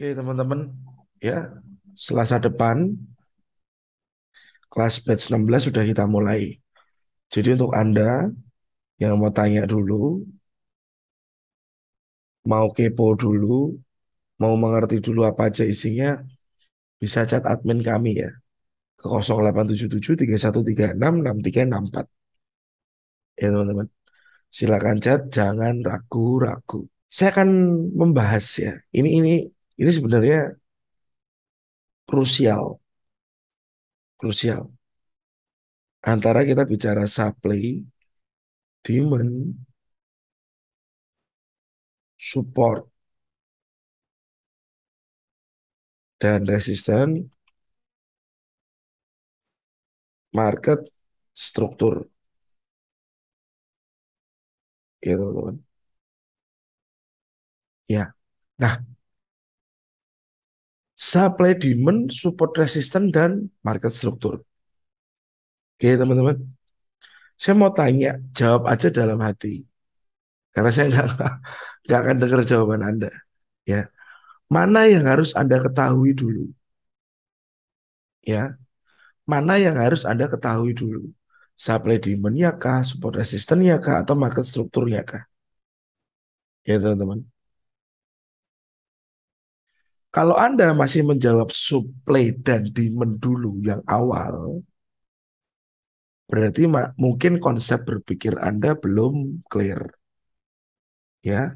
Oke teman-teman, ya Selasa depan kelas batch 16 sudah kita mulai. Jadi untuk Anda yang mau tanya dulu, mau kepo dulu, mau mengerti dulu apa aja isinya, bisa chat admin kami ya ke 0877 Ya teman-teman, silakan chat, jangan ragu-ragu. Saya akan membahas ya. Ini ini ini sebenarnya krusial. Krusial. Antara kita bicara supply, demand, support, dan resistance market, struktur. Ya, teman-teman. Ya. Nah, supply demand, support resistance dan market struktur. Oke teman-teman, saya mau tanya, jawab aja dalam hati, karena saya nggak nggak akan dengar jawaban anda. Ya, mana yang harus anda ketahui dulu? Ya, mana yang harus anda ketahui dulu? Supply demand-nya kah, support resistance-nya kah, atau market strukturnya kah? Ya teman-teman. Kalau Anda masih menjawab supply dan demand dulu yang awal, berarti mungkin konsep berpikir Anda belum clear. Ya.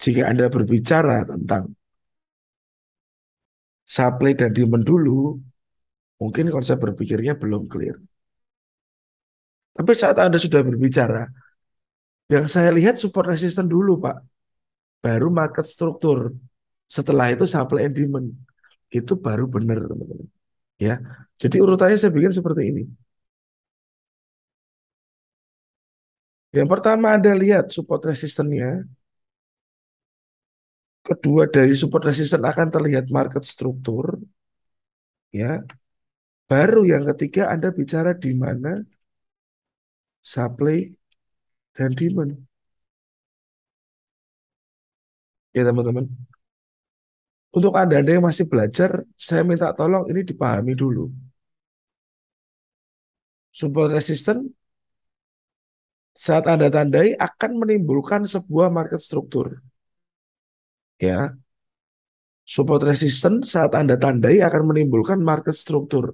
Jika Anda berbicara tentang supply dan demand dulu, mungkin konsep berpikirnya belum clear. Tapi saat Anda sudah berbicara, yang saya lihat support resistance dulu, Pak. Baru market struktur, setelah itu supply and demand. Itu baru benar, teman-teman. Ya. Jadi urutannya saya bikin seperti ini. Yang pertama Anda lihat support resistennya. Kedua dari support resisten akan terlihat market struktur. Ya. Baru yang ketiga Anda bicara di mana supply dan demand. Ya teman-teman. Untuk Anda-Anda yang masih belajar, saya minta tolong ini dipahami dulu. Support resistance saat Anda tandai akan menimbulkan sebuah market struktur. Ya. Support resistance saat Anda tandai akan menimbulkan market struktur.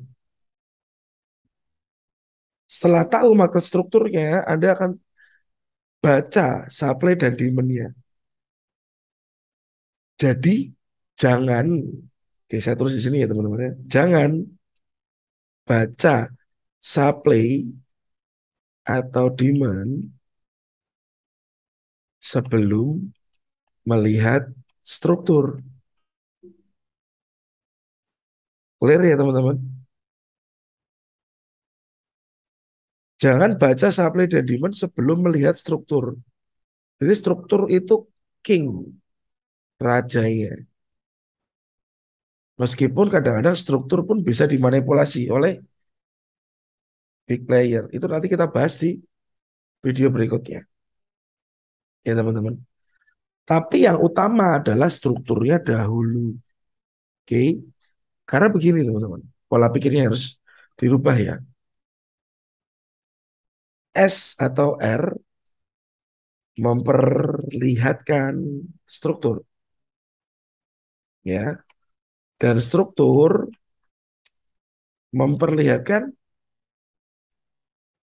Setelah tahu market strukturnya, Anda akan baca supply dan demand-nya. Jadi, jangan oke saya tulis di sini ya teman-teman ya. jangan baca supply atau demand sebelum melihat struktur clear ya teman-teman jangan baca supply dan demand sebelum melihat struktur jadi struktur itu king rajanya Meskipun kadang-kadang struktur pun bisa dimanipulasi oleh big player. Itu nanti kita bahas di video berikutnya. Ya teman-teman. Tapi yang utama adalah strukturnya dahulu. Oke. Karena begini teman-teman. Pola pikirnya harus dirubah ya. S atau R memperlihatkan struktur. Ya, dan struktur memperlihatkan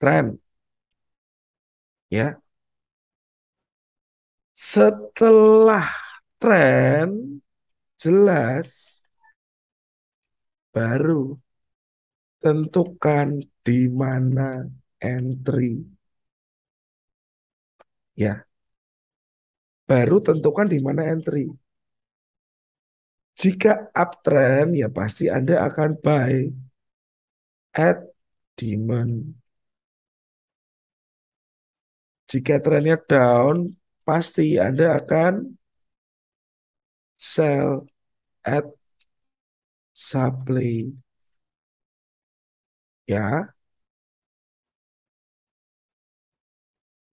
tren. Ya. Setelah tren jelas baru tentukan di mana entry. Ya. Baru tentukan di mana entry. Jika uptrend ya pasti Anda akan buy at demand. Jika trennya down, pasti Anda akan sell at supply. Ya.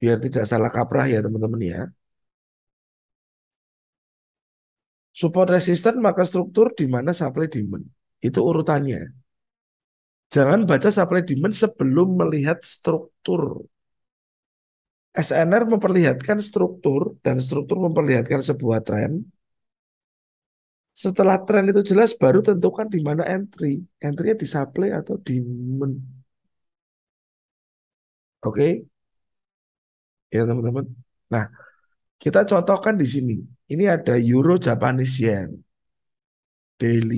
Biar tidak salah kaprah ya teman-teman ya. Support resisten maka struktur di mana supply demand. Itu urutannya. Jangan baca supply demand sebelum melihat struktur. SNR memperlihatkan struktur dan struktur memperlihatkan sebuah tren. Setelah tren itu jelas baru tentukan di mana entry. entry di supply atau demand. Oke. Okay? Ya, teman-teman. Nah, kita contohkan di sini. Ini ada euro Japanese yen. Daily.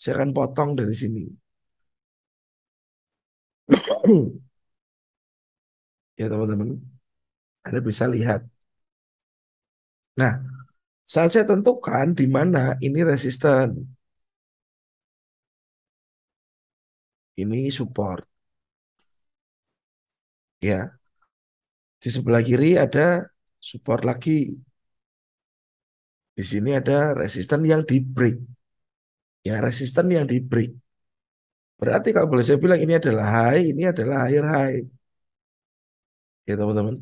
Saya akan potong dari sini. ya teman-teman. Anda bisa lihat. Nah, saat saya tentukan di mana ini resisten. Ini support. Ya. Di sebelah kiri ada support lagi. Di sini ada resisten yang di break. Ya, resisten yang di break. Berarti kalau boleh saya bilang ini adalah high, ini adalah higher high. Ya, teman-teman.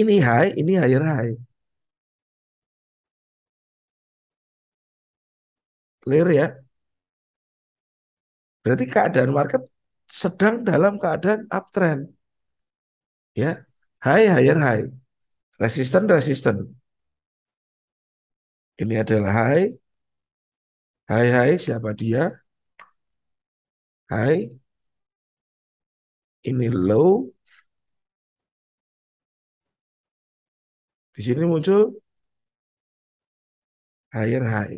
Ini high, ini higher high. Clear ya? Berarti keadaan market sedang dalam keadaan uptrend. Ya, high, higher, high. Resisten, resisten. Ini adalah high. High, high, siapa dia? High. Ini low. Di sini muncul higher high.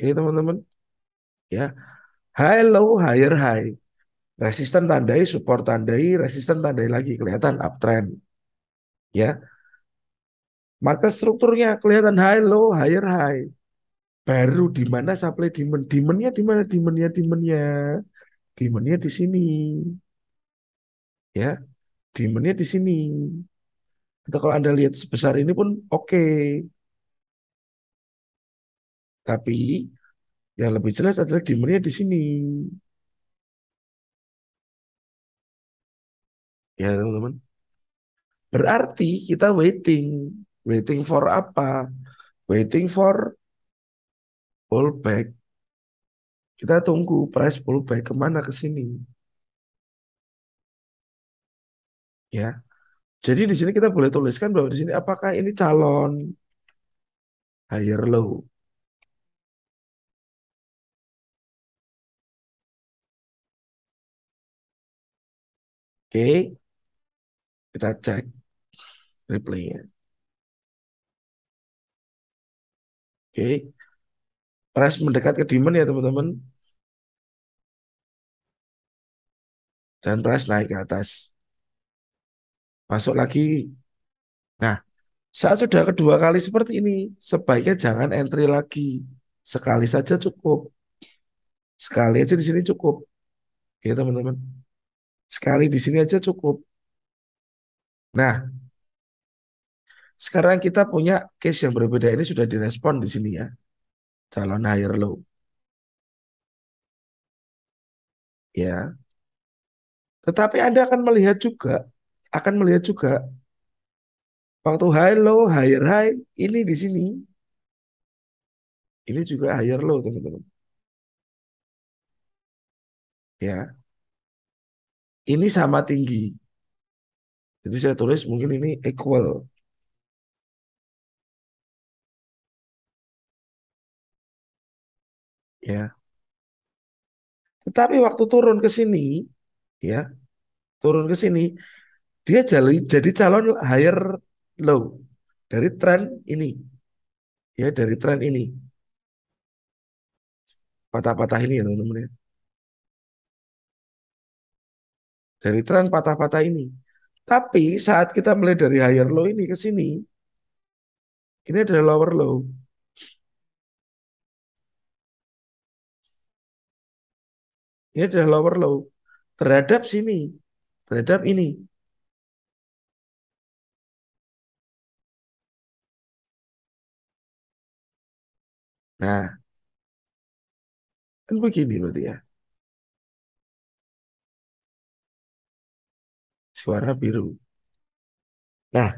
Ini teman-teman. Ya. High low higher high. Resisten tandai, support tandai, resisten tandai lagi kelihatan uptrend. Ya. Maka strukturnya kelihatan high low, higher high. Baru di mana supply demand, demandnya di mana demandnya demand demandnya di sini. Ya. Demandnya di sini. Atau kalau Anda lihat sebesar ini pun oke. Okay. Tapi yang lebih jelas adalah demandnya di sini. Ya teman-teman. Berarti kita waiting. Waiting for apa? Waiting for pullback. Kita tunggu price pullback kemana ke sini. Ya. Jadi di sini kita boleh tuliskan bahwa di sini apakah ini calon higher low. Oke. Okay. Kita cek replaynya. Oke. Okay. Price mendekat ke demand ya teman-teman. Dan price naik ke atas. Masuk lagi. Nah, saat sudah kedua kali seperti ini, sebaiknya jangan entry lagi. Sekali saja cukup. Sekali aja di sini cukup. Ya teman-teman. Sekali di sini aja cukup. Nah, sekarang kita punya case yang berbeda ini sudah direspon di sini ya. Calon higher low. Ya. Tetapi Anda akan melihat juga, akan melihat juga waktu high low, higher high ini di sini ini juga higher low, teman-teman. Ya. Ini sama tinggi. Jadi saya tulis mungkin ini equal. Ya. Tetapi waktu turun ke sini, ya, turun ke sini, dia jadi, jadi calon higher low dari tren ini. Ya, dari tren ini. Patah-patah ini ya, teman-teman ya. Dari tren patah-patah ini tapi saat kita mulai dari higher low ini ke sini, ini adalah lower low. Ini adalah lower low. Terhadap sini, terhadap ini. Nah, kan begini berarti ya. warna biru. Nah,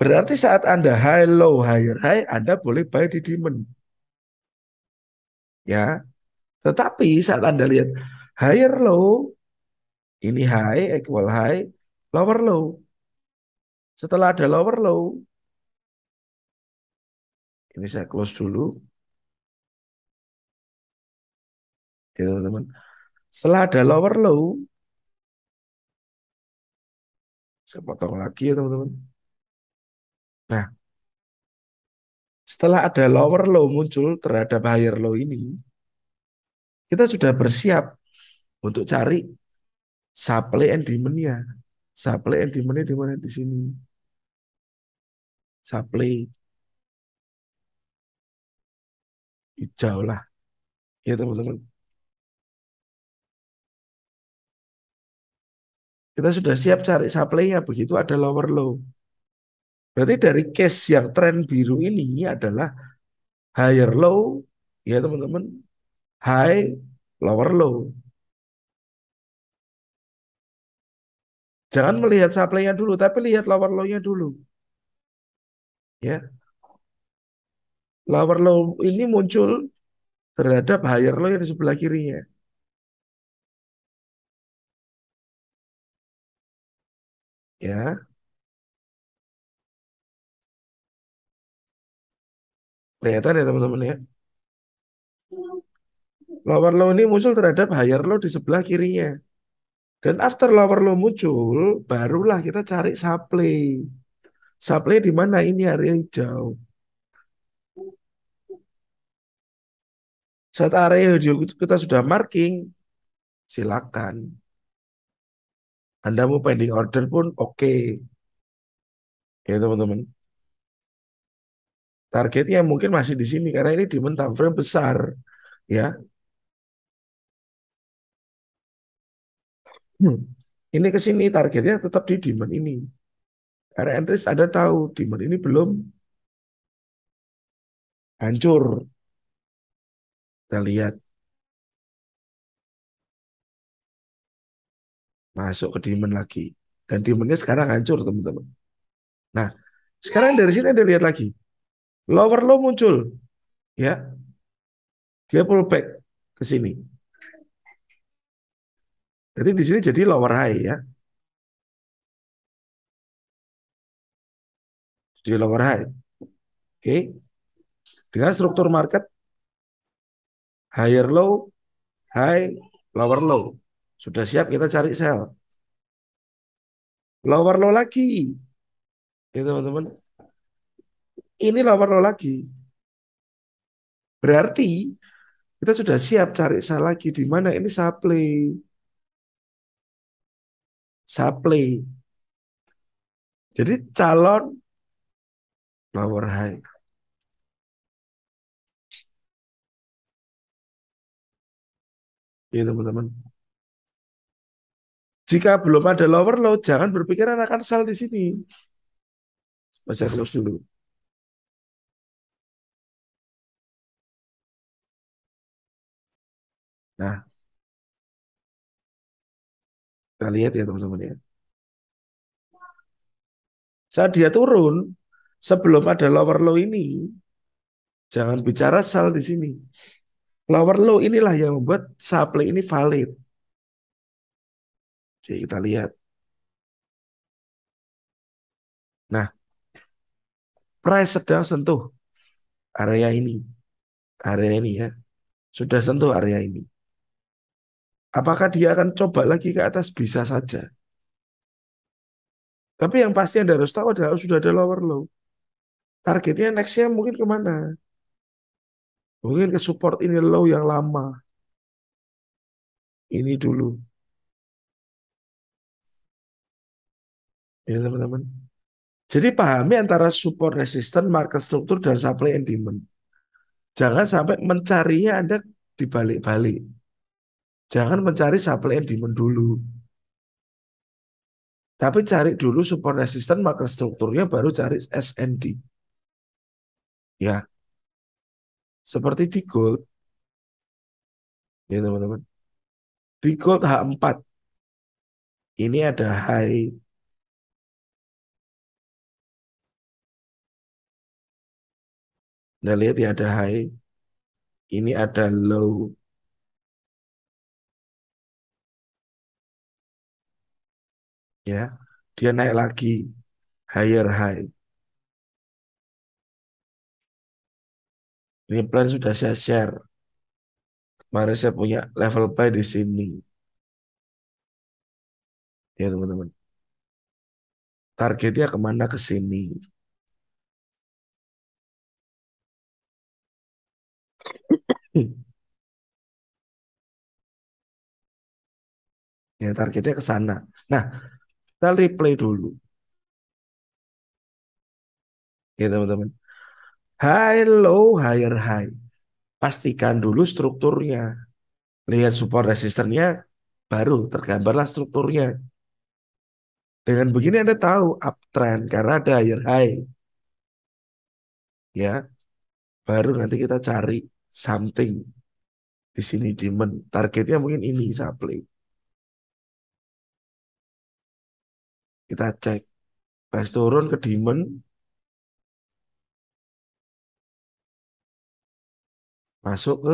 berarti saat Anda high, low, higher, high, Anda boleh buy di demand. Ya, tetapi saat Anda lihat higher low, ini high equal high, lower low. Setelah ada lower low, ini saya close dulu. Ya teman-teman. Setelah ada lower low, saya potong lagi ya teman-teman. Nah, setelah ada lower low muncul terhadap higher low ini, kita sudah bersiap untuk cari supply and demand-nya. Supply and demand-nya di mana di sini? Supply hijau lah. Ya teman-teman. Kita sudah hmm. siap cari supply-nya begitu ada lower low. Berarti dari case yang tren biru ini adalah higher low, ya teman-teman, high, lower low. Jangan melihat supply-nya dulu, tapi lihat lower low-nya dulu. Ya. Lower low ini muncul terhadap higher low yang di sebelah kirinya. ya kelihatan ya teman-teman ya lower low ini muncul terhadap higher low di sebelah kirinya dan after lower low muncul barulah kita cari supply supply di mana ini area hijau saat area hijau kita sudah marking silakan anda mau pending order pun oke. Okay. Gitu, ya teman-teman. Targetnya mungkin masih di sini karena ini demand time frame besar, ya. Hmm. Ini ke sini targetnya tetap di demand ini. Karena entries ada tahu demand ini belum hancur. Kita lihat. masuk ke demon lagi. Dan demonnya sekarang hancur teman-teman. Nah, sekarang dari sini ada lihat lagi. Lower low muncul. ya Dia pull back ke sini. Jadi di sini jadi lower high ya. Jadi lower high. Oke. Okay. Dengan struktur market higher low, high, lower low. Sudah siap kita cari sel. Lower low lagi. Ya teman-teman. Ini lower low lagi. Berarti kita sudah siap cari sel lagi di mana ini supply. Supply. Jadi calon lower high. Gitu, ya teman-teman. Jika belum ada lower low, jangan berpikiran akan sell di sini. Baca close dulu. Nah, kita lihat ya teman-teman ya. Saat dia turun, sebelum ada lower low ini, jangan bicara sell di sini. Lower low inilah yang membuat supply ini valid. Jadi kita lihat. Nah, price sedang sentuh area ini. Area ini ya. Sudah sentuh area ini. Apakah dia akan coba lagi ke atas? Bisa saja. Tapi yang pasti Anda harus tahu adalah oh, sudah ada lower low. Targetnya nextnya mungkin kemana? Mungkin ke support ini low yang lama. Ini dulu. Ya teman-teman. Jadi pahami antara support resistance, market struktur, dan supply and demand. Jangan sampai mencarinya Anda dibalik-balik. Jangan mencari supply and demand dulu. Tapi cari dulu support resistance, market strukturnya, baru cari SND. Ya. Seperti di gold. Ya teman-teman. Di gold H4. Ini ada high Anda nah, lihat ya ada high, ini ada low. Ya, dia naik lagi higher high. Ini plan sudah saya share. Kemarin saya punya level buy di sini. Ya teman-teman. Targetnya kemana ke sini. ya targetnya ke sana. Nah, kita replay dulu. Ya teman-teman. High low higher high. Pastikan dulu strukturnya. Lihat support resistornya, baru tergambarlah strukturnya. Dengan begini Anda tahu uptrend karena ada higher high. Ya. Baru nanti kita cari something di sini demon targetnya mungkin ini supply kita cek restoran turun ke demon masuk ke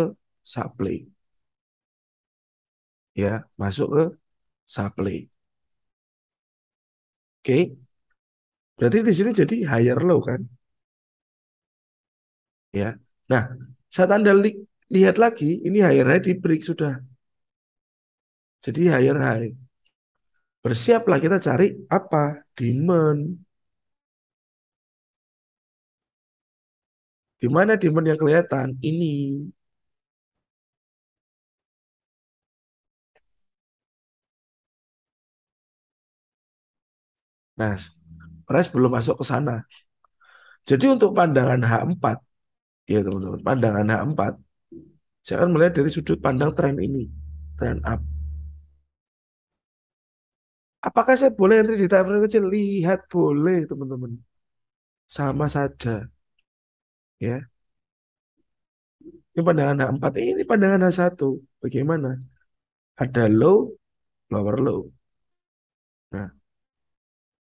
supply ya masuk ke supply oke berarti di sini jadi higher low kan ya nah saat Anda li lihat lagi, ini higher high diberi sudah. Jadi higher high. Bersiaplah kita cari apa? Demand. Di mana demand yang kelihatan? Ini. Nah, price belum masuk ke sana. Jadi untuk pandangan H4, ya teman-teman pandangan H4 saya akan melihat dari sudut pandang tren ini tren up apakah saya boleh entry di time frame kecil lihat boleh teman-teman sama saja ya ini pandangan H4 ini pandangan H1 bagaimana ada low lower low nah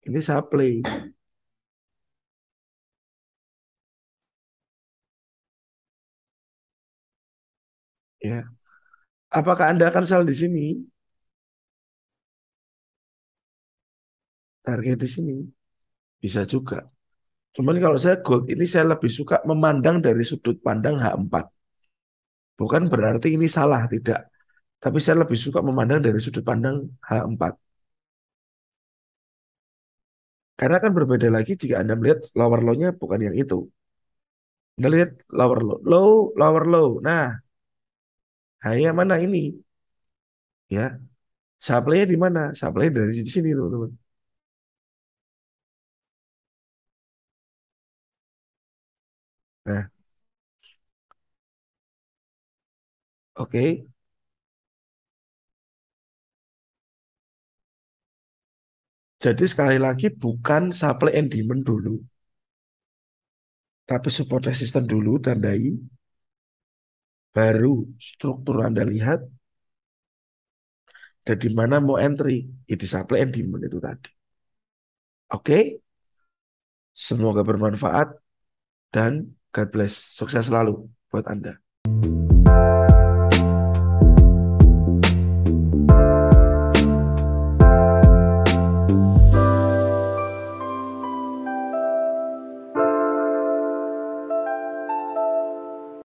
ini supply Ya. Apakah Anda akan sel di sini? Target di sini bisa juga. Cuman kalau saya gold ini saya lebih suka memandang dari sudut pandang H4. Bukan berarti ini salah, tidak. Tapi saya lebih suka memandang dari sudut pandang H4. Karena kan berbeda lagi jika Anda melihat lower low-nya bukan yang itu. Anda lihat lower low, low, lower low. Nah, Haya mana ini? Ya. Supply-nya di mana? Supply dari di sini, teman-teman. Nah. Oke. Jadi sekali lagi bukan supply and demand dulu. Tapi support resistance dulu tandai baru struktur Anda lihat dan di mana mau entry itu di supply and demand itu tadi. Oke. Okay? Semoga bermanfaat dan God bless. Sukses selalu buat Anda.